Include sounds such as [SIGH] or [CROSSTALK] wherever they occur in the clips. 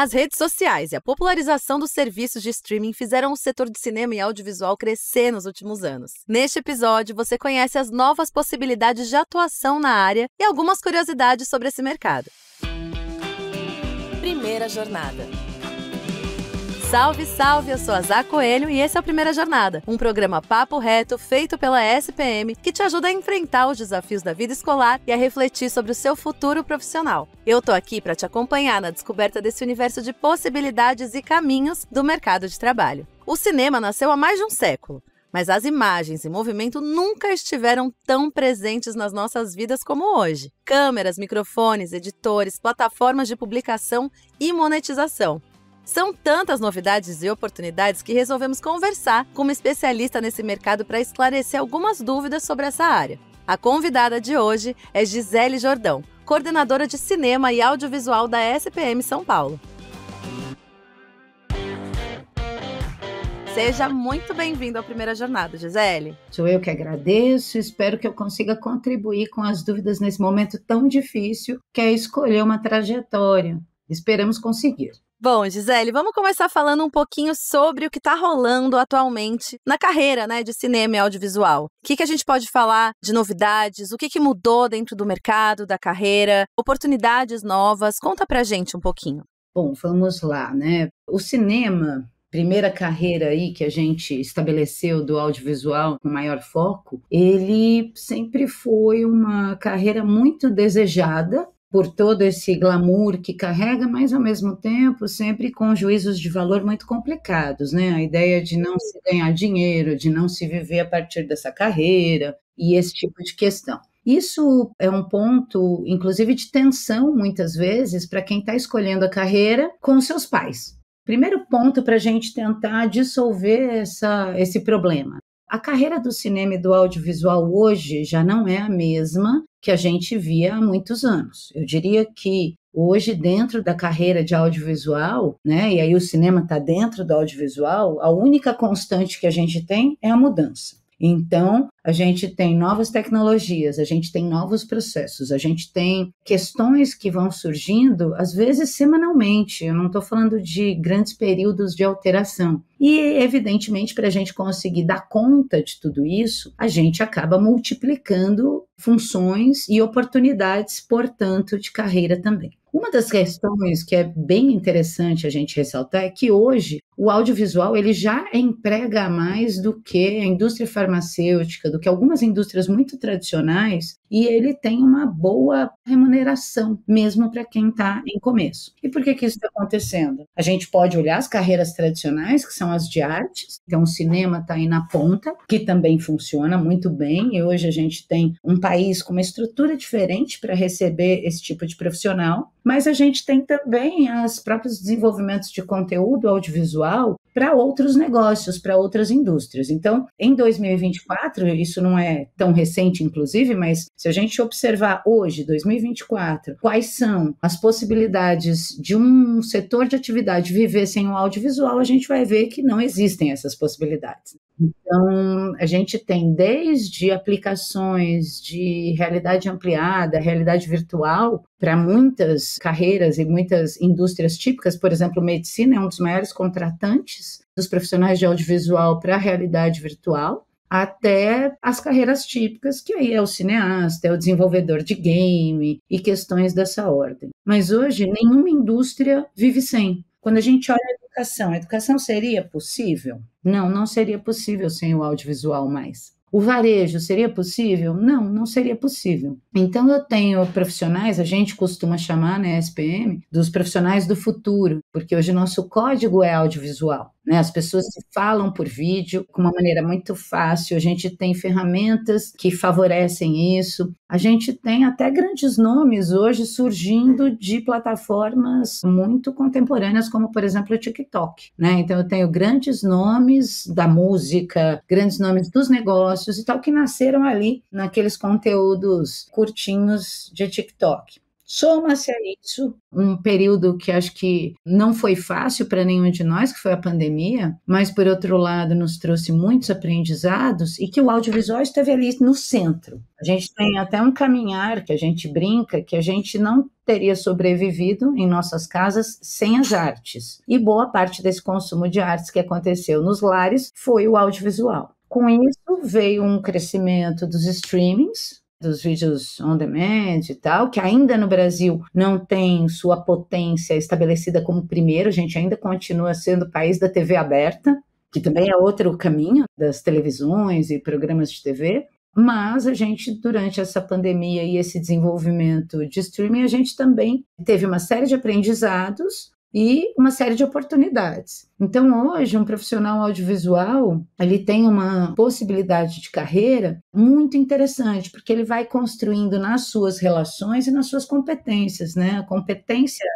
As redes sociais e a popularização dos serviços de streaming fizeram o setor de cinema e audiovisual crescer nos últimos anos. Neste episódio, você conhece as novas possibilidades de atuação na área e algumas curiosidades sobre esse mercado. Primeira jornada. Salve, salve! Eu sou a Zá Coelho e esse é o Primeira Jornada, um programa papo reto feito pela SPM que te ajuda a enfrentar os desafios da vida escolar e a refletir sobre o seu futuro profissional. Eu tô aqui para te acompanhar na descoberta desse universo de possibilidades e caminhos do mercado de trabalho. O cinema nasceu há mais de um século mas as imagens e movimento nunca estiveram tão presentes nas nossas vidas como hoje. Câmeras, microfones, editores, plataformas de publicação e monetização. São tantas novidades e oportunidades que resolvemos conversar com uma especialista nesse mercado para esclarecer algumas dúvidas sobre essa área. A convidada de hoje é Gisele Jordão, coordenadora de cinema e audiovisual da SPM São Paulo. Seja muito bem-vindo à primeira jornada, Gisele. Sou eu que agradeço, espero que eu consiga contribuir com as dúvidas nesse momento tão difícil que é escolher uma trajetória. Esperamos conseguir. Bom, Gisele, vamos começar falando um pouquinho sobre o que está rolando atualmente na carreira né, de cinema e audiovisual. O que, que a gente pode falar de novidades, o que, que mudou dentro do mercado, da carreira, oportunidades novas? Conta pra gente um pouquinho. Bom, vamos lá, né? O cinema, primeira carreira aí que a gente estabeleceu do audiovisual com maior foco, ele sempre foi uma carreira muito desejada por todo esse glamour que carrega, mas ao mesmo tempo sempre com juízos de valor muito complicados, né? A ideia de não uhum. se ganhar dinheiro, de não se viver a partir dessa carreira e esse tipo de questão. Isso é um ponto, inclusive, de tensão muitas vezes para quem está escolhendo a carreira com seus pais. Primeiro ponto para a gente tentar dissolver essa, esse problema. A carreira do cinema e do audiovisual hoje já não é a mesma que a gente via há muitos anos. Eu diria que hoje, dentro da carreira de audiovisual, né, e aí o cinema está dentro do audiovisual, a única constante que a gente tem é a mudança. Então, a gente tem novas tecnologias, a gente tem novos processos, a gente tem questões que vão surgindo, às vezes semanalmente. Eu não estou falando de grandes períodos de alteração. E, evidentemente, para a gente conseguir dar conta de tudo isso, a gente acaba multiplicando funções e oportunidades, portanto, de carreira também. Uma das questões que é bem interessante a gente ressaltar é que hoje o audiovisual ele já emprega mais do que a indústria farmacêutica, do que algumas indústrias muito tradicionais, e ele tem uma boa remuneração, mesmo para quem está em começo. E por que, que isso está acontecendo? A gente pode olhar as carreiras tradicionais, que são as de artes, então o cinema está aí na ponta, que também funciona muito bem, e hoje a gente tem um país com uma estrutura diferente para receber esse tipo de profissional, mas a gente tem também os próprios desenvolvimentos de conteúdo audiovisual para outros negócios, para outras indústrias. Então, em 2024, isso não é tão recente, inclusive, mas se a gente observar hoje, 2024, quais são as possibilidades de um setor de atividade viver sem o audiovisual, a gente vai ver que não existem essas possibilidades. Então, a gente tem desde aplicações de realidade ampliada, realidade virtual, para muitas carreiras e muitas indústrias típicas, por exemplo, medicina é um dos maiores contratantes dos profissionais de audiovisual para a realidade virtual, até as carreiras típicas, que aí é o cineasta, é o desenvolvedor de game e questões dessa ordem. Mas hoje, nenhuma indústria vive sem. Quando a gente olha a educação, a educação seria possível? Não, não seria possível sem o audiovisual mais. O varejo seria possível? Não, não seria possível. Então eu tenho profissionais, a gente costuma chamar na né, SPM, dos profissionais do futuro, porque hoje nosso código é audiovisual. Né? As pessoas se falam por vídeo com uma maneira muito fácil, a gente tem ferramentas que favorecem isso, a gente tem até grandes nomes hoje surgindo de plataformas muito contemporâneas, como por exemplo o TikTok. Né? Então eu tenho grandes nomes da música, grandes nomes dos negócios e tal, que nasceram ali naqueles conteúdos curtinhos de TikTok. Soma-se a isso um período que acho que não foi fácil para nenhum de nós, que foi a pandemia, mas por outro lado nos trouxe muitos aprendizados e que o audiovisual esteve ali no centro. A gente tem até um caminhar que a gente brinca que a gente não teria sobrevivido em nossas casas sem as artes. E boa parte desse consumo de artes que aconteceu nos lares foi o audiovisual. Com isso veio um crescimento dos streamings, dos vídeos on demand e tal, que ainda no Brasil não tem sua potência estabelecida como primeiro, a gente ainda continua sendo o país da TV aberta, que também é outro caminho das televisões e programas de TV. Mas a gente, durante essa pandemia e esse desenvolvimento de streaming, a gente também teve uma série de aprendizados e uma série de oportunidades. Então, hoje, um profissional audiovisual, ele tem uma possibilidade de carreira muito interessante, porque ele vai construindo nas suas relações e nas suas competências, né? A competência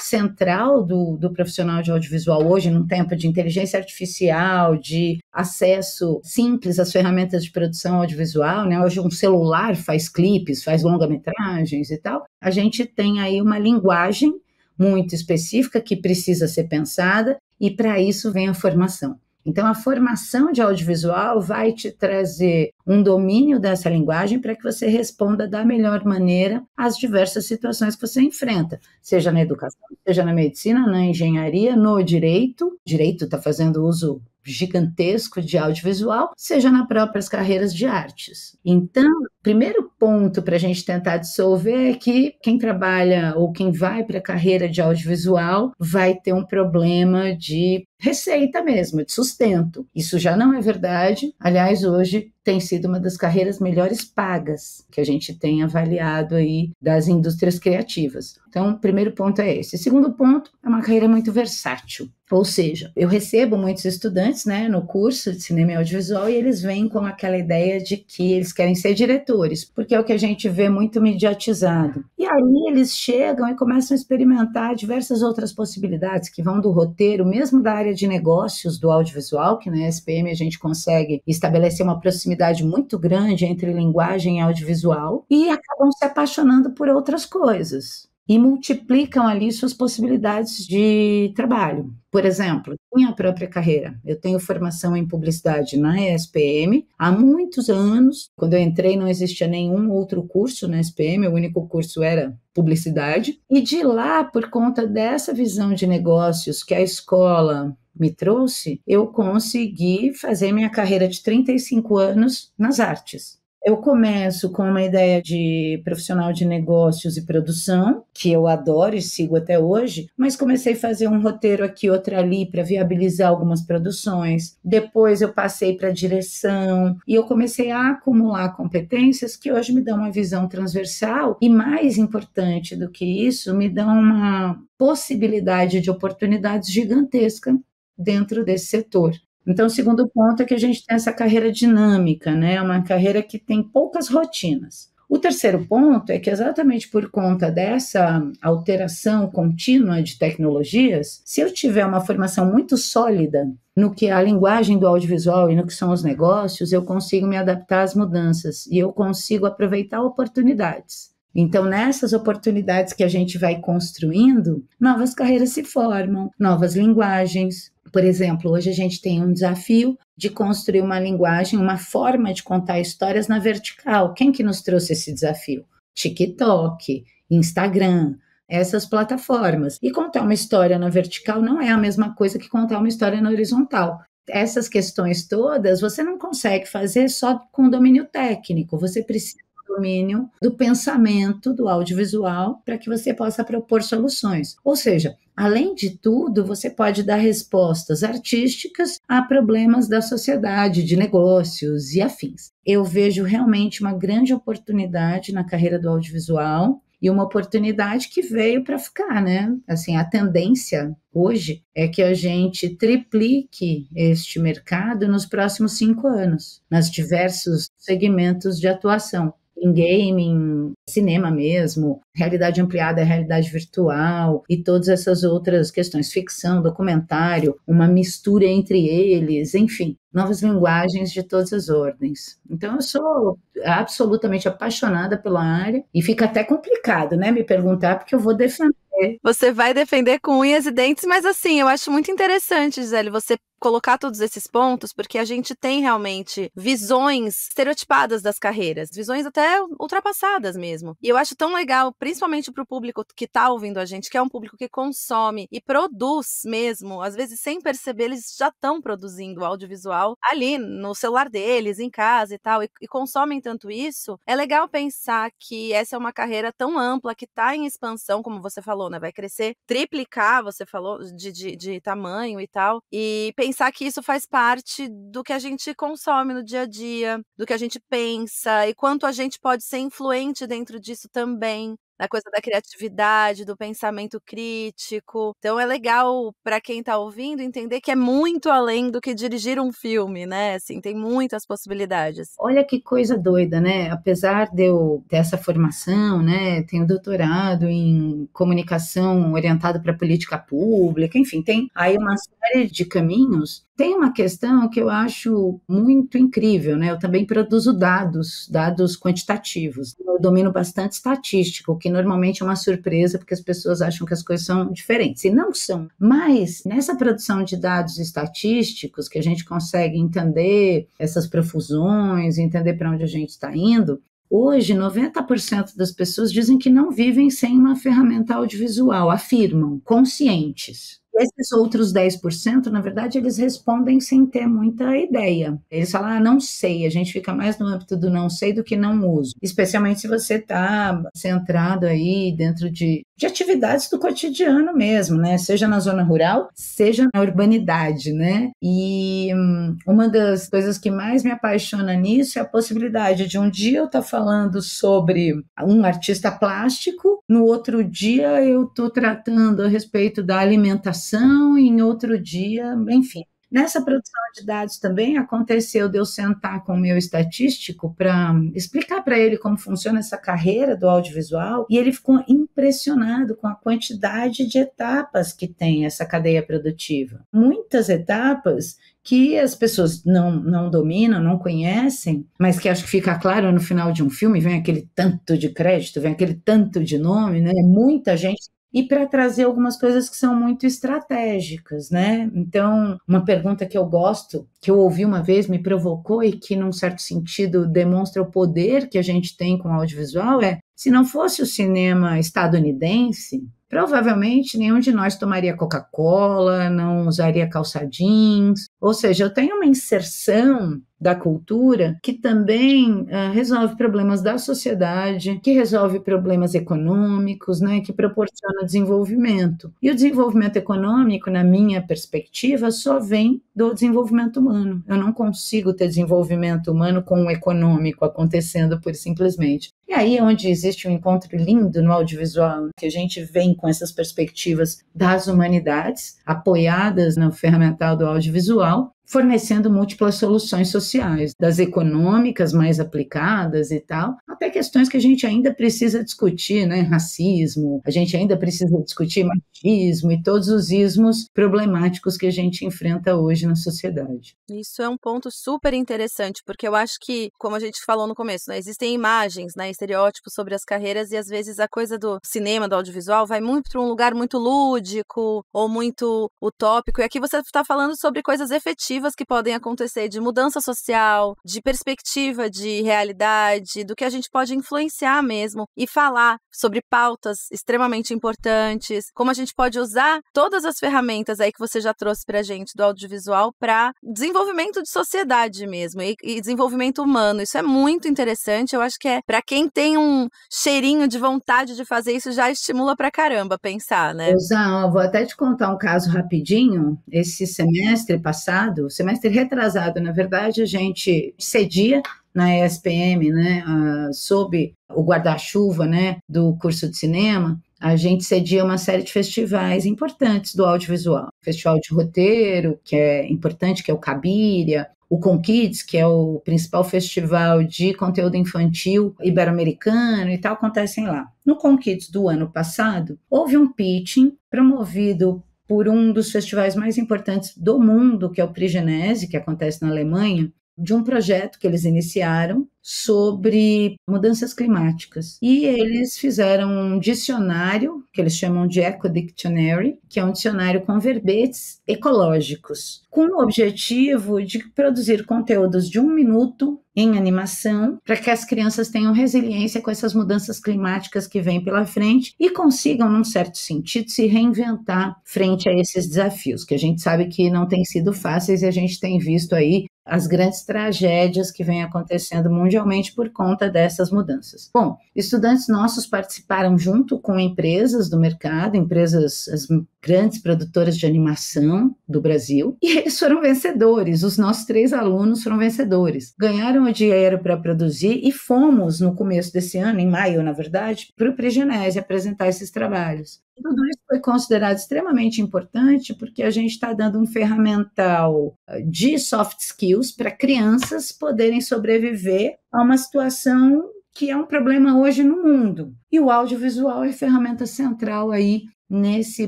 central do, do profissional de audiovisual hoje, num tempo de inteligência artificial, de acesso simples às ferramentas de produção audiovisual, né? Hoje um celular faz clipes, faz longa-metragens e tal. A gente tem aí uma linguagem muito específica que precisa ser pensada e para isso vem a formação. Então, a formação de audiovisual vai te trazer um domínio dessa linguagem para que você responda da melhor maneira às diversas situações que você enfrenta, seja na educação, seja na medicina, na engenharia, no direito. O direito está fazendo uso gigantesco de audiovisual, seja nas próprias carreiras de artes. Então, primeiro ponto para a gente tentar dissolver é que quem trabalha ou quem vai para a carreira de audiovisual vai ter um problema de receita mesmo, de sustento. Isso já não é verdade. Aliás, hoje tem sido uma das carreiras melhores pagas que a gente tem avaliado aí das indústrias criativas. Então, o primeiro ponto é esse. O segundo ponto é uma carreira muito versátil. Ou seja, eu recebo muitos estudantes né, no curso de cinema e audiovisual e eles vêm com aquela ideia de que eles querem ser diretores, porque é o que a gente vê muito mediatizado. E aí eles chegam e começam a experimentar diversas outras possibilidades que vão do roteiro, mesmo da área área de negócios do audiovisual, que na SPM a gente consegue estabelecer uma proximidade muito grande entre linguagem e audiovisual, e acabam se apaixonando por outras coisas e multiplicam ali suas possibilidades de trabalho. Por exemplo, minha própria carreira. Eu tenho formação em publicidade na ESPM há muitos anos. Quando eu entrei, não existia nenhum outro curso na ESPM, o único curso era publicidade. E de lá, por conta dessa visão de negócios que a escola me trouxe, eu consegui fazer minha carreira de 35 anos nas artes. Eu começo com uma ideia de profissional de negócios e produção, que eu adoro e sigo até hoje, mas comecei a fazer um roteiro aqui, outro ali, para viabilizar algumas produções. Depois eu passei para direção e eu comecei a acumular competências que hoje me dão uma visão transversal e, mais importante do que isso, me dão uma possibilidade de oportunidades gigantesca dentro desse setor. Então, o segundo ponto é que a gente tem essa carreira dinâmica, né? É uma carreira que tem poucas rotinas. O terceiro ponto é que, exatamente por conta dessa alteração contínua de tecnologias, se eu tiver uma formação muito sólida no que é a linguagem do audiovisual e no que são os negócios, eu consigo me adaptar às mudanças e eu consigo aproveitar oportunidades. Então, nessas oportunidades que a gente vai construindo, novas carreiras se formam, novas linguagens, por exemplo, hoje a gente tem um desafio de construir uma linguagem, uma forma de contar histórias na vertical. Quem que nos trouxe esse desafio? TikTok, Instagram, essas plataformas. E contar uma história na vertical não é a mesma coisa que contar uma história na horizontal. Essas questões todas você não consegue fazer só com domínio técnico, você precisa domínio do pensamento do audiovisual para que você possa propor soluções. Ou seja, Além de tudo, você pode dar respostas artísticas a problemas da sociedade, de negócios e afins. Eu vejo realmente uma grande oportunidade na carreira do audiovisual e uma oportunidade que veio para ficar, né? Assim, a tendência hoje é que a gente triplique este mercado nos próximos cinco anos, nas diversos segmentos de atuação em game, em cinema mesmo, realidade ampliada, realidade virtual e todas essas outras questões, ficção, documentário, uma mistura entre eles, enfim, novas linguagens de todas as ordens. Então eu sou absolutamente apaixonada pela área e fica até complicado, né, me perguntar porque eu vou defender você vai defender com unhas e dentes, mas assim, eu acho muito interessante, Gisele, você colocar todos esses pontos, porque a gente tem realmente visões estereotipadas das carreiras, visões até ultrapassadas mesmo. E eu acho tão legal, principalmente para o público que está ouvindo a gente, que é um público que consome e produz mesmo, às vezes sem perceber, eles já estão produzindo audiovisual ali no celular deles, em casa e tal, e, e consomem tanto isso, é legal pensar que essa é uma carreira tão ampla que está em expansão, como você falou, né? Vai crescer, triplicar, você falou, de, de, de tamanho e tal. E pensar que isso faz parte do que a gente consome no dia a dia, do que a gente pensa e quanto a gente pode ser influente dentro disso também na coisa da criatividade, do pensamento crítico. Então é legal para quem está ouvindo entender que é muito além do que dirigir um filme, né? Assim, tem muitas possibilidades. Olha que coisa doida, né? Apesar de eu ter essa formação, né, tenho doutorado em comunicação orientada para política pública, enfim, tem aí uma série de caminhos tem uma questão que eu acho muito incrível, né? Eu também produzo dados, dados quantitativos. Eu domino bastante estatístico, o que normalmente é uma surpresa, porque as pessoas acham que as coisas são diferentes, e não são. Mas nessa produção de dados estatísticos, que a gente consegue entender essas profusões, entender para onde a gente está indo, Hoje, 90% das pessoas dizem que não vivem sem uma ferramenta audiovisual, afirmam, conscientes esses outros 10%, na verdade, eles respondem sem ter muita ideia. Eles falam, ah, não sei. A gente fica mais no âmbito do não sei do que não uso. Especialmente se você está centrado aí dentro de, de atividades do cotidiano mesmo, né? Seja na zona rural, seja na urbanidade, né? E hum, uma das coisas que mais me apaixona nisso é a possibilidade de um dia eu estar tá falando sobre um artista plástico, no outro dia eu estou tratando a respeito da alimentação alimentação, e em outro dia, enfim. Nessa produção de dados também aconteceu de eu sentar com o meu estatístico para explicar para ele como funciona essa carreira do audiovisual e ele ficou impressionado com a quantidade de etapas que tem essa cadeia produtiva. Muitas etapas que as pessoas não, não dominam, não conhecem, mas que acho que fica claro no final de um filme, vem aquele tanto de crédito, vem aquele tanto de nome, né? Muita gente e para trazer algumas coisas que são muito estratégicas, né? Então, uma pergunta que eu gosto, que eu ouvi uma vez, me provocou e que, num certo sentido, demonstra o poder que a gente tem com o audiovisual é: se não fosse o cinema estadunidense, provavelmente nenhum de nós tomaria Coca-Cola, não usaria calça jeans. Ou seja, eu tenho uma inserção da cultura, que também uh, resolve problemas da sociedade, que resolve problemas econômicos, né, que proporciona desenvolvimento. E o desenvolvimento econômico, na minha perspectiva, só vem do desenvolvimento humano. Eu não consigo ter desenvolvimento humano com o econômico acontecendo por simplesmente. E aí é onde existe um encontro lindo no audiovisual, que a gente vem com essas perspectivas das humanidades, apoiadas no ferramental do audiovisual, fornecendo múltiplas soluções sociais, das econômicas mais aplicadas e tal, até questões que a gente ainda precisa discutir, né? Racismo, a gente ainda precisa discutir machismo e todos os ismos problemáticos que a gente enfrenta hoje na sociedade. Isso é um ponto super interessante, porque eu acho que, como a gente falou no começo, né, existem imagens, né, estereótipos sobre as carreiras e às vezes a coisa do cinema, do audiovisual, vai muito para um lugar muito lúdico ou muito utópico. E aqui você está falando sobre coisas efetivas narrativas que podem acontecer de mudança social, de perspectiva de realidade, do que a gente pode influenciar mesmo e falar sobre pautas extremamente importantes, como a gente pode usar todas as ferramentas aí que você já trouxe pra gente do audiovisual para desenvolvimento de sociedade mesmo e, e, desenvolvimento humano. Isso é muito interessante, eu acho que é para quem tem um cheirinho de vontade de fazer isso já estimula pra caramba pensar, né? Usar, vou até te contar um caso rapidinho. Esse semestre passado, semestre retrasado, na verdade, a gente cedia na ESPM, né, a, sob o guarda-chuva, né, do curso de cinema, a gente cedia uma série de festivais importantes do audiovisual. Festival de roteiro, que é importante, que é o Cabiria, o Conkids, que é o principal festival de conteúdo infantil ibero-americano e tal, acontecem lá. No Conkids do ano passado, houve um pitching promovido por um dos festivais mais importantes do mundo, que é o Prigenese, que acontece na Alemanha, de um projeto que eles iniciaram sobre mudanças climáticas. E eles fizeram um dicionário, que eles chamam de Eco Dictionary, que é um dicionário com verbetes ecológicos, com o objetivo de produzir conteúdos de um minuto em animação, para que as crianças tenham resiliência com essas mudanças climáticas que vêm pela frente e consigam, num certo sentido, se reinventar frente a esses desafios, que a gente sabe que não têm sido fáceis e a gente tem visto aí as grandes tragédias que vêm acontecendo mundialmente por conta dessas mudanças. Bom, estudantes nossos participaram junto com empresas do mercado, empresas, as grandes produtoras de animação do Brasil, [LAUGHS] e eles foram vencedores. Os nossos três alunos foram vencedores. Ganharam o dinheiro para produzir e fomos, no começo desse ano, em maio, na verdade, para o Prigionize apresentar esses trabalhos. Tudo isso foi considerado extremamente importante porque a gente está dando um ferramental eh, de soft skills para crianças poderem sobreviver a uma situação que é um problema hoje no mundo. E o audiovisual é ferramenta central aí nesse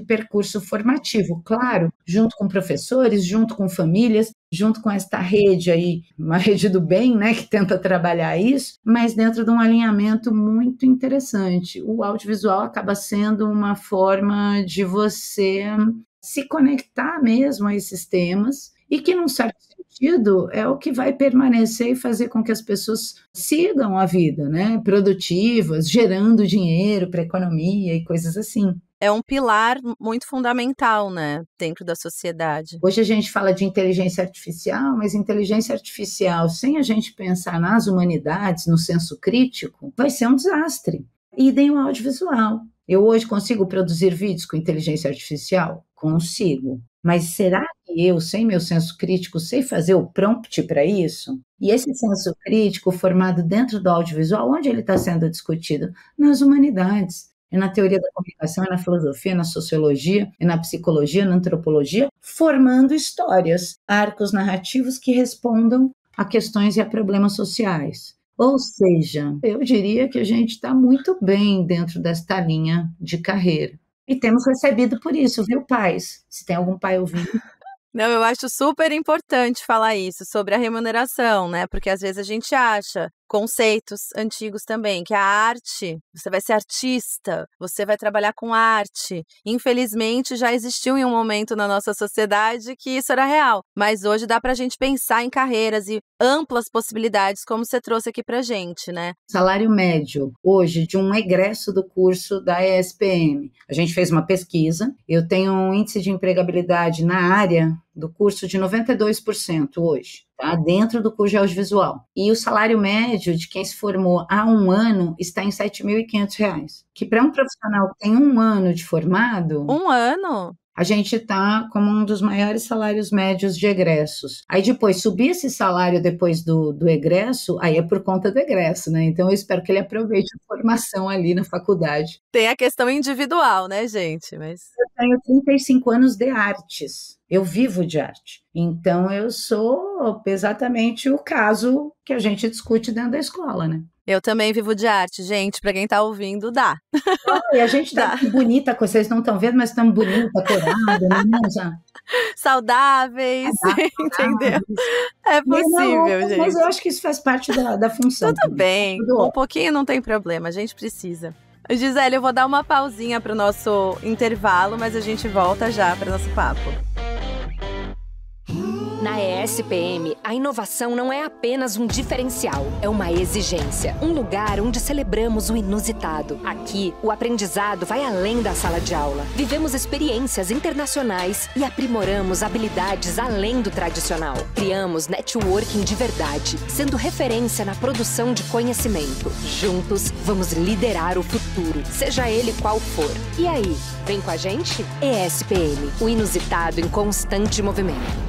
percurso formativo, claro, junto com professores, junto com famílias, junto com esta rede aí, uma rede do bem, né, que tenta trabalhar isso, mas dentro de um alinhamento muito interessante. O audiovisual acaba sendo uma forma de você se conectar mesmo a esses temas e que num certo sentido é o que vai permanecer e fazer com que as pessoas sigam a vida, né, produtivas, gerando dinheiro para a economia e coisas assim é um pilar muito fundamental, né, dentro da sociedade. Hoje a gente fala de inteligência artificial, mas inteligência artificial, sem a gente pensar nas humanidades, no senso crítico, vai ser um desastre. E nem o audiovisual. Eu hoje consigo produzir vídeos com inteligência artificial? Consigo. Mas será que eu, sem meu senso crítico, sei fazer o prompt para isso? E esse senso crítico formado dentro do audiovisual, onde ele está sendo discutido? Nas humanidades é na teoria da comunicação, é na filosofia, é na sociologia, é na psicologia, na antropologia, formando histórias, arcos narrativos que respondam a questões e a problemas sociais. Ou seja, eu diria que a gente está muito bem dentro desta linha de carreira. E temos recebido por isso, viu, pais? Se tem algum pai ouvindo. [LAUGHS] Não, eu acho super importante falar isso sobre a remuneração, né? Porque às vezes a gente acha conceitos antigos também, que a arte, você vai ser artista, você vai trabalhar com arte. Infelizmente, já existiu em um momento na nossa sociedade que isso era real, mas hoje dá para a gente pensar em carreiras e amplas possibilidades, como você trouxe aqui para gente, né? Salário médio hoje de um egresso do curso da ESPM. A gente fez uma pesquisa. Eu tenho um índice de empregabilidade na área do curso de 92% hoje, tá? dentro do curso de audiovisual. E o salário médio de quem se formou há um ano está em R$ 7.500, que para um profissional que tem um ano de formado... Um ano? a gente está como um dos maiores salários médios de egressos. Aí depois, subir esse salário depois do, do egresso, aí é por conta do egresso, né? Então eu espero que ele aproveite a formação ali na faculdade. Tem a questão individual, né, gente? Mas tenho 35 anos de artes. Eu vivo de arte. Então eu sou exatamente o caso que a gente discute dentro da escola, né? Eu também vivo de arte, gente. Para quem está ouvindo, dá. Oh, e a gente tá dá. bonita, vocês não estão vendo, mas estamos bonita, corada, né? Saudáveis, saudáveis, ah, entendeu? É possível, não, gente. Mas eu acho que isso faz parte da, da função. Tudo bem, um pouquinho não tem problema, a gente precisa. Gisele, eu vou dar uma pausinha para o nosso intervalo, mas a gente volta já para nosso papo. Na ESPM, a inovação não é apenas um diferencial, é uma exigência, um lugar onde celebramos o inusitado. Aqui, o aprendizado vai além da sala de aula. Vivemos experiências internacionais e aprimoramos habilidades além do tradicional. Criamos networking de verdade, sendo referência na produção de conhecimento. Juntos, vamos liderar o futuro, seja ele qual for. E aí, vem com a gente? ESPM, o inusitado em constante movimento.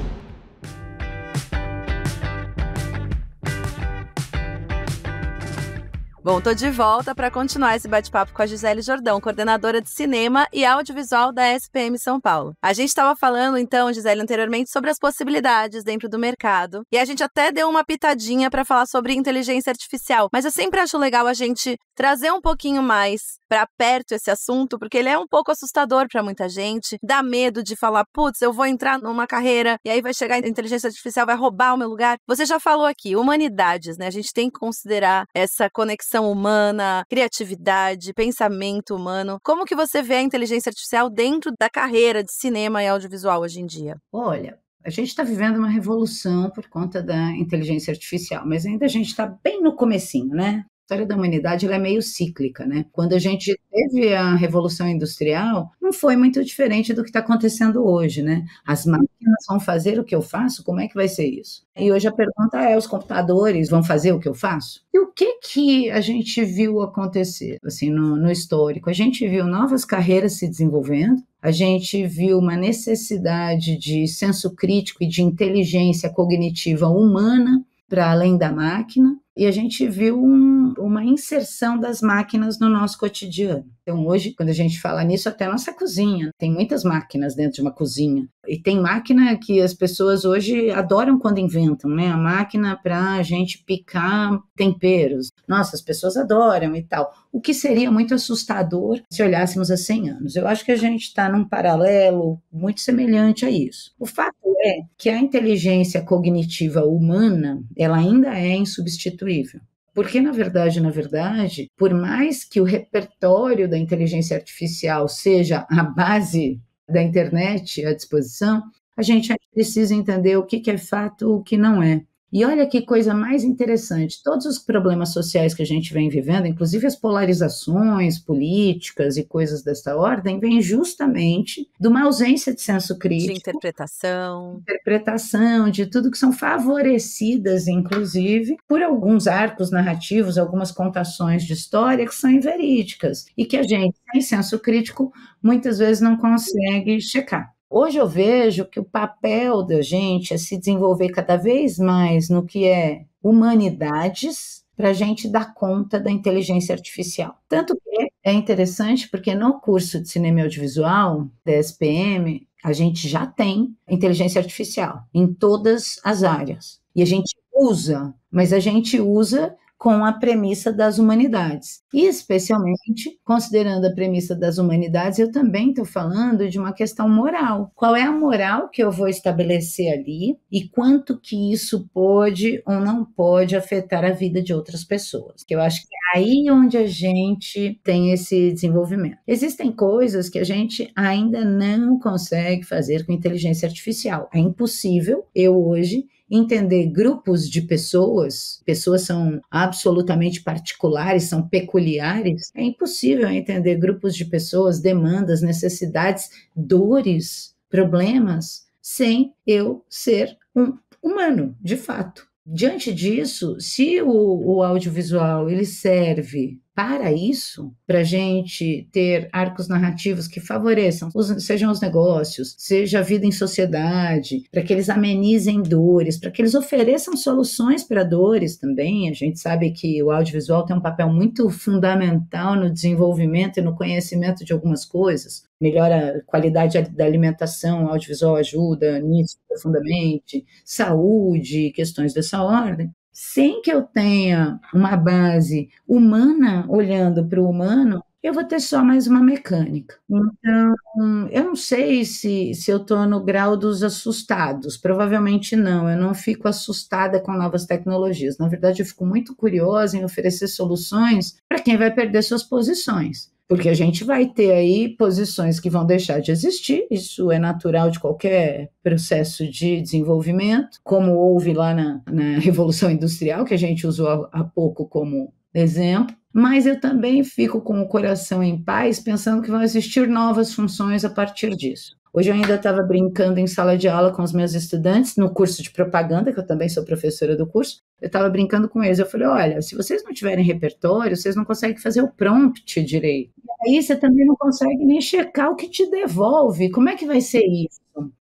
Bom, tô de volta para continuar esse bate-papo com a Gisele Jordão, coordenadora de cinema e audiovisual da SPM São Paulo. A gente estava falando então, Gisele, anteriormente sobre as possibilidades dentro do mercado, e a gente até deu uma pitadinha para falar sobre inteligência artificial, mas eu sempre acho legal a gente trazer um pouquinho mais para perto esse assunto, porque ele é um pouco assustador para muita gente, dá medo de falar, putz, eu vou entrar numa carreira e aí vai chegar a inteligência artificial vai roubar o meu lugar. Você já falou aqui, humanidades, né? A gente tem que considerar essa conexão cognição humana, criatividade, pensamento humano. Como que você vê a inteligência artificial dentro da carreira de cinema e audiovisual hoje em dia? Olha, a gente está vivendo uma revolução por conta da inteligência artificial, mas ainda a gente está bem no comecinho, né? história da humanidade ela é meio cíclica, né? Quando a gente teve a Revolução Industrial, não foi muito diferente do que está acontecendo hoje, né? As máquinas vão fazer o que eu faço? Como é que vai ser isso? E hoje a pergunta é: os computadores vão fazer o que eu faço? E o que que a gente viu acontecer, assim, no, no histórico? A gente viu novas carreiras se desenvolvendo, a gente viu uma necessidade de senso crítico e de inteligência cognitiva humana para além da máquina e a gente viu um, uma inserção das máquinas no nosso cotidiano. Então, hoje, quando a gente fala nisso, até nossa cozinha, né? tem muitas máquinas dentro de uma cozinha. E tem máquina que as pessoas hoje adoram quando inventam, né? A máquina para a gente picar temperos. Nossa, as pessoas adoram e tal. O que seria muito assustador se olhássemos a 100 anos. Eu acho que a gente está num paralelo muito semelhante a isso. O fato é que a inteligência cognitiva humana, ela ainda é insubstituível. Porque, na verdade, na verdade, por mais que o repertório da inteligência artificial seja a base da internet à disposição, a gente precisa entender o que é fato e o que não é. E olha que coisa mais interessante: todos os problemas sociais que a gente vem vivendo, inclusive as polarizações políticas e coisas dessa ordem, vêm justamente de uma ausência de senso crítico. De interpretação. De interpretação, de tudo que são favorecidas, inclusive, por alguns arcos narrativos, algumas contações de história que são inverídicas e que a gente, sem senso crítico, muitas vezes não consegue checar. Hoje eu vejo que o papel da gente é se desenvolver cada vez mais no que é humanidades para a gente dar conta da inteligência artificial. Tanto que é interessante porque no curso de cinema e audiovisual da SPM, a gente já tem inteligência artificial em todas as áreas. E a gente usa, mas a gente usa com a premissa das humanidades. E, especialmente, considerando a premissa das humanidades, eu também estou falando de uma questão moral. Qual é a moral que eu vou estabelecer ali e quanto que isso pode ou não pode afetar a vida de outras pessoas? Que eu acho que é aí onde a gente tem esse desenvolvimento. Existem coisas que a gente ainda não consegue fazer com inteligência artificial. É impossível eu hoje entender grupos de pessoas, pessoas são absolutamente particulares, são peculiares, é impossível entender grupos de pessoas, demandas, necessidades, dores, problemas, sem eu ser um humano, de fato. Diante disso, se o, o audiovisual ele serve para isso, para a gente ter arcos narrativos que favoreçam, os, sejam os negócios, seja a vida em sociedade, para que eles amenizem dores, para que eles ofereçam soluções para dores também. A gente sabe que o audiovisual tem um papel muito fundamental no desenvolvimento e no conhecimento de algumas coisas. Melhora a qualidade da alimentação, o audiovisual ajuda nisso profundamente, saúde, questões dessa ordem sem que eu tenha uma base humana olhando para o humano, eu vou ter só mais uma mecânica. Então, eu não sei se, se eu estou no grau dos assustados. Provavelmente não, eu não fico assustada com novas tecnologias. Na verdade, eu fico muito curiosa em oferecer soluções para quem vai perder suas posições porque a gente vai ter aí posições que vão deixar de existir, isso é natural de qualquer processo de desenvolvimento, como houve lá na, na [LAUGHS] Revolução Industrial, que a gente usou há pouco como exemplo, mas eu também fico com o coração em paz pensando que vão existir novas funções a partir disso. Hoje eu ainda estava brincando em sala de aula com os meus estudantes no curso de propaganda, que eu também sou professora do curso, eu estava brincando com eles. Eu falei: olha, se vocês não tiverem repertório, vocês não conseguem fazer o prompt direito. E aí você também não consegue nem checar o que te devolve. Como é que vai ser isso?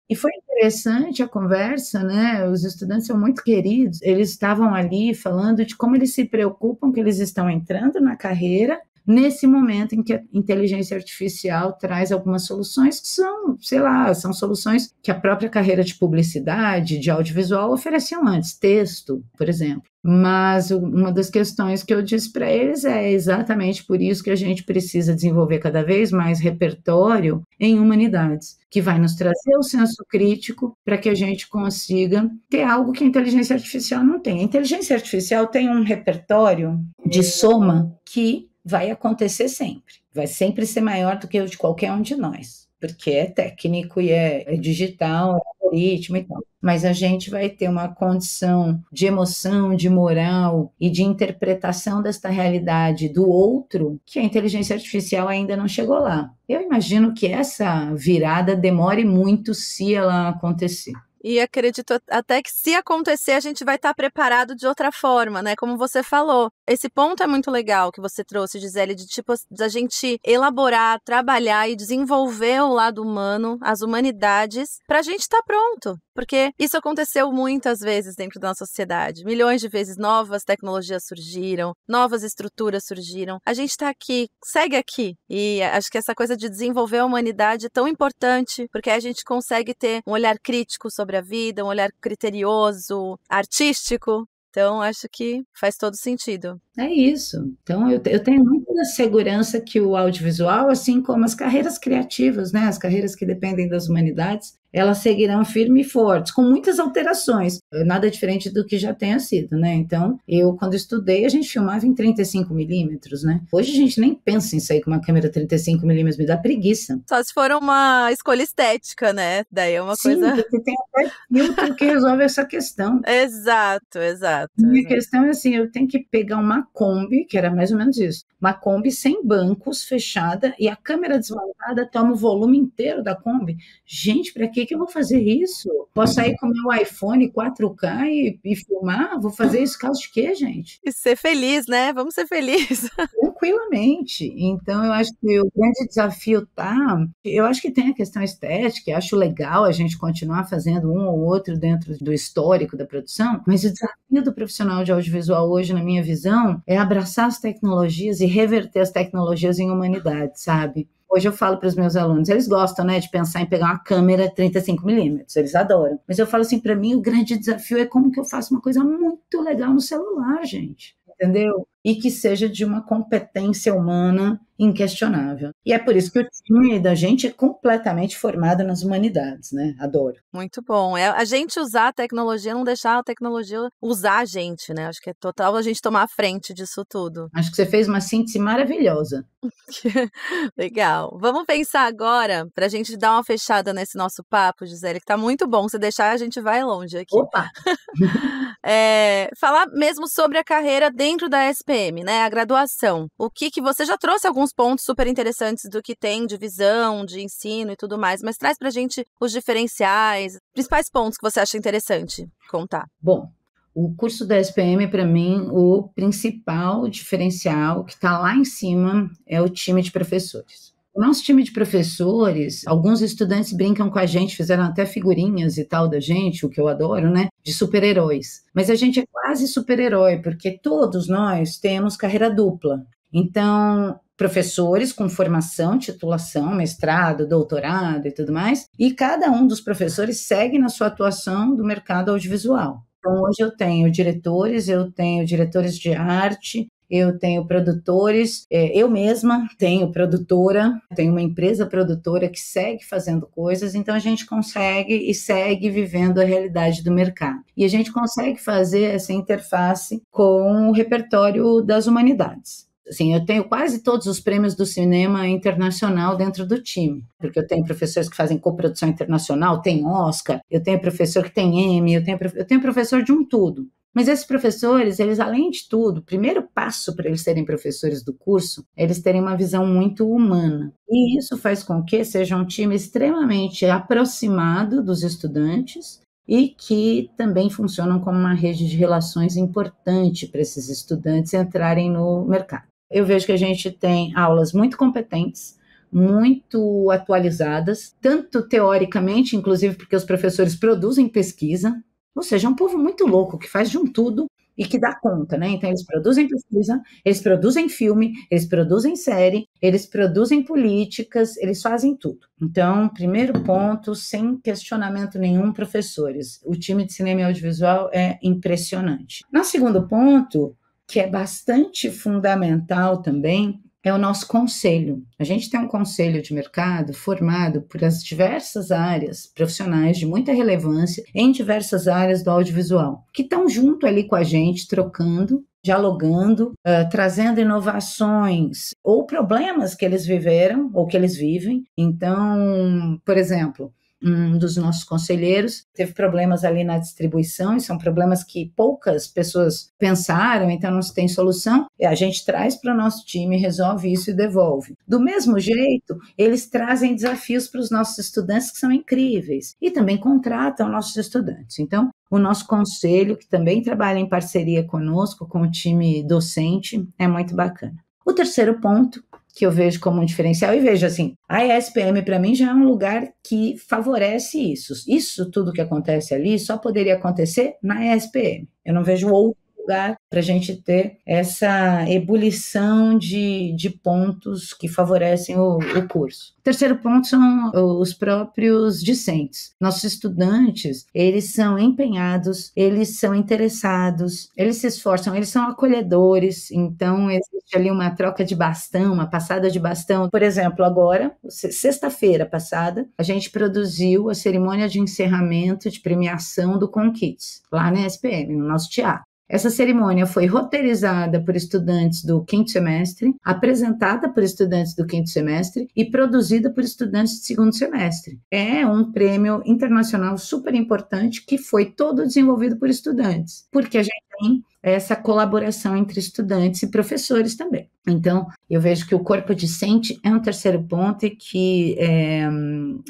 E foi interessante a conversa, né? Os estudantes são muito queridos. Eles estavam ali falando de como eles se preocupam que eles estão entrando na carreira nesse momento em que a inteligência artificial traz algumas soluções que são, sei lá, são soluções que a própria carreira de publicidade, de audiovisual ofereciam antes, texto, por exemplo. Mas uma das questões que eu disse para eles é exatamente por isso que a gente precisa desenvolver cada vez mais repertório em humanidades, que vai nos trazer o senso crítico para que a gente consiga ter algo que a inteligência artificial não tem. A inteligência artificial tem um repertório de soma que vai acontecer sempre. Vai sempre ser maior do que o de qualquer um de nós, porque é técnico e é, é digital, é algoritmo e tal. Mas a gente vai ter uma condição de emoção, de moral e de interpretação desta realidade do outro que a inteligência artificial ainda não chegou lá. Eu imagino que essa virada demore muito se ela acontecer. E acredito até que se acontecer, a gente vai estar preparado de outra forma, né? Como você falou, esse ponto é muito legal que você trouxe, Gisele, de tipo da gente elaborar, trabalhar e desenvolver o lado humano, as humanidades, pra gente estar tá pronto. Porque isso aconteceu muitas vezes dentro da nossa sociedade. Milhões de vezes novas tecnologias surgiram, novas estruturas surgiram. A gente está aqui, segue aqui. E acho que essa coisa de desenvolver a humanidade é tão importante, porque a gente consegue ter um olhar crítico sobre a vida, um olhar criterioso, artístico então, acho que faz todo sentido. É isso. Então, eu, eu tenho muita segurança que o audiovisual, assim como as carreiras criativas, né, as carreiras que dependem das humanidades, elas seguirão firmes e fortes, com muitas alterações, eh, nada diferente do que já tenha sido, né? Então, eu quando estudei, a gente filmava em 35 milímetros, né? Hoje a gente nem pensa em sair com uma câmera 35 milímetros, me dá preguiça. Só se for uma escolha estética, né? Daí é uma Sim, coisa... Sim, porque tem até filtro que resolve essa questão. [LAUGHS] exato, exato. Minha exato. questão é assim, eu tenho que pegar uma Kombi, que era mais ou menos isso, uma Kombi sem bancos, fechada, e a câmera desmontada toma o volume inteiro da Kombi. Gente, para que que, que eu vou fazer isso? Posso sair com meu iPhone 4K e, e filmar? Vou fazer isso caso de quê, gente? E ser feliz, né? Vamos ser felizes. [LAUGHS] Tranquilamente. Então, eu acho que o grande desafio tá. Eu acho que tem a questão estética, acho legal a gente continuar fazendo um ou outro dentro do histórico da produção, mas o desafio do profissional de audiovisual hoje, na minha visão, é abraçar as tecnologias e reverter as tecnologias em humanidade, sabe? Hoje eu falo para os meus alunos, eles gostam, né, de pensar em pegar uma câmera 35 milímetros, eles adoram. Mas eu falo assim, para mim o grande desafio é como que eu faço uma coisa muito legal no celular, gente. Entendeu? e que seja de uma competência humana inquestionável. E é por isso que o time da gente é completamente formado nas humanidades, né? Adoro. Muito bom. É a gente usar a tecnologia, não deixar a tecnologia usar a gente, né? Acho que é total a gente tomar a frente disso tudo. Acho que você fez uma síntese maravilhosa. [LAUGHS] Legal. Vamos pensar agora, para a gente dar uma fechada nesse nosso papo, Gisele, que está muito bom. Se deixar, a gente vai longe aqui. Opa! [LAUGHS] é, falar mesmo sobre a carreira dentro da SP SPM, né? A graduação. O que que você já trouxe alguns pontos super interessantes do que tem de visão, de ensino e tudo mais, mas traz pra gente os diferenciais, principais pontos que você acha interessante contar. Bom, o curso da SPM, para mim, o principal diferencial que está lá em cima é o time de professores. O nosso time de professores, alguns estudantes brincam com a gente, fizeram até figurinhas e tal da gente, o que eu adoro, né? De super-heróis. Mas a gente é quase super-herói, porque todos nós temos carreira dupla. Então, professores com formação, titulação, mestrado, doutorado e tudo mais, e cada um dos professores segue na sua atuação do mercado audiovisual. Então, hoje eu tenho diretores, eu tenho diretores de arte, eu tenho produtores, é, eu mesma tenho produtora, tenho uma empresa produtora que segue fazendo coisas, então a gente consegue e segue vivendo a realidade do mercado. E a gente consegue fazer essa interface com o repertório das humanidades. Assim, eu tenho quase todos os prêmios do cinema internacional dentro do time, porque eu tenho professores que fazem coprodução internacional, tem Oscar, eu tenho professor que tem M, eu tenho, eu tenho professor de um tudo. Mas esses professores, eles além de tudo, o primeiro passo para eles serem professores do curso é eles terem uma visão muito humana. E isso faz com que seja um time extremamente aproximado dos estudantes e que também funcionam como uma rede de relações importante para esses estudantes entrarem no mercado. Eu vejo que a gente tem aulas muito competentes, muito atualizadas, tanto teoricamente, inclusive porque os professores produzem pesquisa, ou seja, é um povo muito louco que faz de um tudo e que dá conta, né? Então eles produzem pesquisa, eles produzem filme, eles produzem série, eles produzem políticas, eles fazem tudo. Então, primeiro ponto, sem questionamento nenhum, professores. O time de cinema e audiovisual é impressionante. No segundo ponto, que é bastante fundamental também, é o nosso conselho. A gente tem um conselho de mercado formado por as diversas áreas profissionais de muita relevância em diversas áreas do audiovisual, que estão junto ali com a gente, trocando, dialogando, uh, trazendo inovações ou problemas que eles viveram ou que eles vivem. Então, por exemplo, um dos nossos conselheiros teve problemas ali na distribuição, e são problemas que poucas pessoas pensaram, então não se tem solução. E a gente traz para o nosso time, resolve isso e devolve. Do mesmo jeito, eles trazem desafios para os nossos estudantes que são incríveis e também contratam nossos estudantes. Então, o nosso conselho, que também trabalha em parceria conosco, com o time docente, é muito bacana. O terceiro ponto que eu vejo como um diferencial e vejo assim, a ESPM para mim já é um lugar que favorece isso. Isso tudo que acontece ali só poderia acontecer na ESPM. Eu não vejo outro lugar para a gente ter essa ebulição de, de pontos que favorecem o, o curso. Terceiro ponto são os próprios discentes. Nossos estudantes, eles são empenhados, eles são interessados, eles se esforçam, eles são acolhedores, então existe ali uma troca de bastão, uma passada de bastão. Por exemplo, agora, sexta-feira passada, a gente produziu a cerimônia de encerramento de premiação do Conquites, lá na SPM, no nosso teatro. Essa cerimônia foi roteirizada por estudantes do quinto semestre, apresentada por estudantes do quinto semestre e produzida por estudantes de segundo semestre. É um prêmio internacional super importante que foi todo desenvolvido por estudantes, porque a gente tem essa colaboração entre estudantes e professores também. Então, eu vejo que o corpo discente é um terceiro ponto e que é,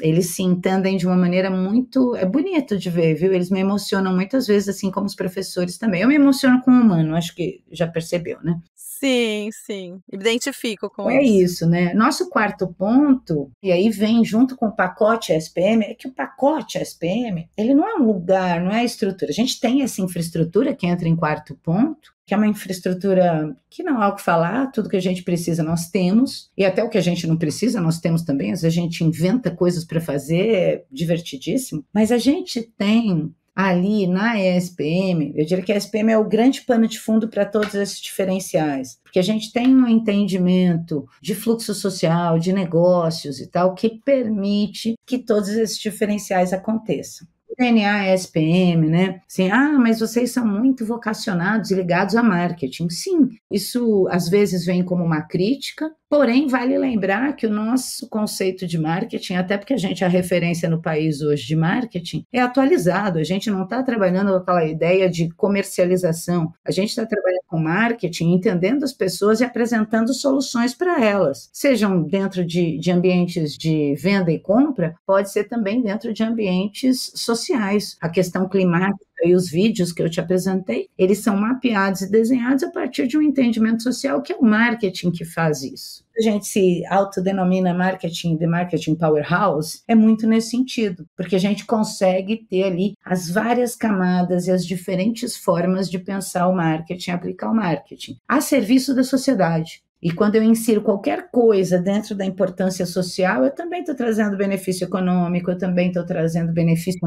eles se entendem de uma maneira muito. É bonito de ver, viu? Eles me emocionam muitas vezes, assim como os professores também. Eu me emociono com o humano, acho que já percebeu, né? Sim, sim. Identifico com é isso. É isso, né? Nosso quarto ponto, e aí vem junto com o pacote SPM, é que o pacote SPM, ele não é um lugar, não é estrutura. A gente tem essa infraestrutura que entra em quarto ponto, que é uma infraestrutura que não há o que falar, tudo que a gente precisa nós temos, e até o que a gente não precisa nós temos também, às vezes a gente inventa coisas para fazer, é divertidíssimo, mas a gente tem ali na ESPM, eu diria que a ESPM é o grande pano de fundo para todos esses diferenciais, porque a gente tem um entendimento de fluxo social, de negócios e tal, que permite que todos esses diferenciais aconteçam. DNA SPM, né? Assim, ah, mas vocês são muito vocacionados e ligados a marketing. Sim, isso às vezes vem como uma crítica, porém vale lembrar que o nosso conceito de marketing, até porque a gente é a referência no país hoje de marketing, é atualizado. A gente não está trabalhando com aquela ideia de comercialização. A gente está trabalhando com marketing, entendendo as pessoas e apresentando soluções para elas, sejam dentro de, de ambientes de venda e compra, pode ser também dentro de ambientes sociais sociais. A questão climática e os vídeos que eu te apresentei, eles são mapeados e desenhados a partir de um entendimento social que é o marketing que faz isso. A gente se autodenomina marketing de marketing powerhouse, é muito nesse sentido, porque a gente consegue ter ali as várias camadas e as diferentes formas de pensar o marketing, aplicar o marketing, a serviço da sociedade. E quando eu insiro qualquer coisa dentro da importância social, eu também estou trazendo benefício econômico, eu também estou trazendo benefício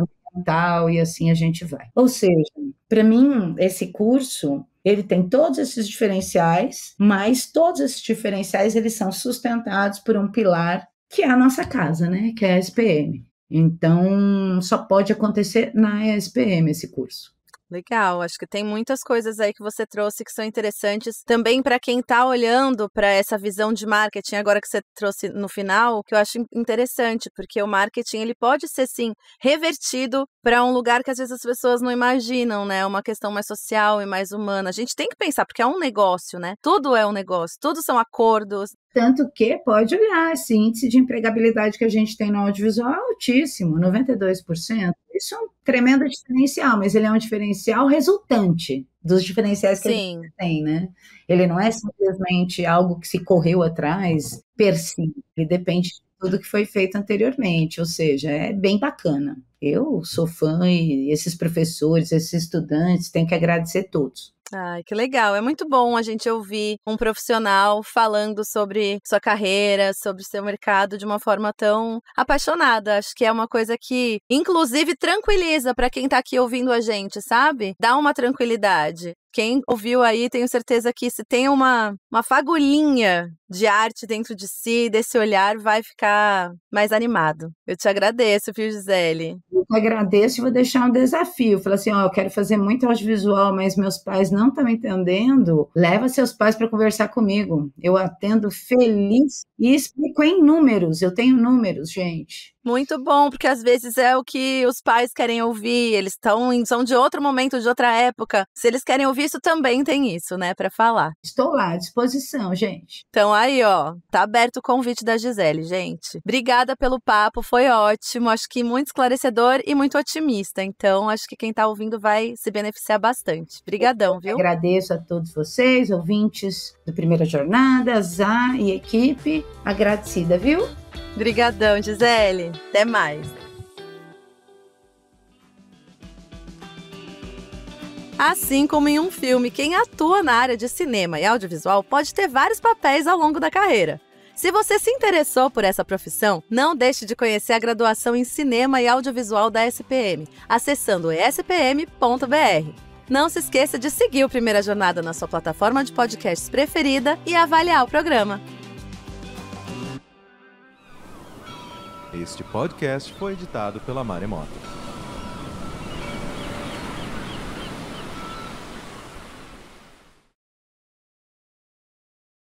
e assim a gente vai. Ou seja, para mim, esse curso ele tem todos esses diferenciais, mas todos esses diferenciais eles são sustentados por um pilar que é a nossa casa, né? Que é a SPM. Então, só pode acontecer na SPM esse curso. Legal, acho que tem muitas coisas aí que você trouxe que são interessantes também para quem está olhando para essa visão de marketing agora que você trouxe no final, que eu acho interessante, porque o marketing ele pode ser sim revertido para um lugar que às vezes as pessoas não imaginam, né? Uma questão mais social e mais humana. A gente tem que pensar porque é um negócio, né? Tudo é um negócio, tudo são acordos, tanto que pode olhar, esse índice de empregabilidade que a gente tem no audiovisual é altíssimo, 92%. Isso é um tremendo diferencial, mas ele é um diferencial resultante dos diferenciais que Sim. a gente tem, né? Ele não é simplesmente algo que se correu atrás per si, ele depende de tudo que foi feito anteriormente, ou seja, é bem bacana. Eu sou fã e esses professores, esses estudantes, tenho que agradecer todos. Ai, que legal. É muito bom a gente ouvir um profissional falando sobre sua carreira, sobre seu mercado de uma forma tão apaixonada. Acho que é uma coisa que, inclusive, tranquiliza para quem está aqui ouvindo a gente, sabe? Dá uma tranquilidade quem ouviu aí, tenho certeza que se tem uma, uma fagulhinha de arte dentro de si, desse olhar, vai ficar mais animado. Eu te agradeço, viu, Gisele? Eu te agradeço e vou deixar um desafio. Falar assim, ó, eu quero fazer muito audiovisual, mas meus pais não não está me entendendo, leva seus pais para conversar comigo. Eu atendo feliz e explico em números. Eu tenho números, gente. Muito bom, porque às vezes é o que os pais querem ouvir, eles estão são de outro momento, de outra época. Se eles querem ouvir isso, também tem isso, né, para falar. Estou lá, à disposição, gente. Então aí, ó, tá aberto o convite da Gisele, gente. Obrigada pelo papo, foi ótimo. Acho que muito esclarecedor e muito otimista. Então, acho que quem tá ouvindo vai se beneficiar bastante. Obrigadão, viu? Agradeço a todos vocês, ouvintes do Primeira Jornada, Zá e equipe. Agradecida, viu? Obrigadão, Gisele. Até mais. Assim como em um filme, quem atua na área de cinema e audiovisual pode ter vários papéis ao longo da carreira. Se você se interessou por essa profissão, não deixe de conhecer a graduação em Cinema e Audiovisual da SPM, acessando espm.br. Não se esqueça de seguir o Primeira Jornada na sua plataforma de podcasts preferida e avaliar o programa. Este podcast foi editado pela Maremoto.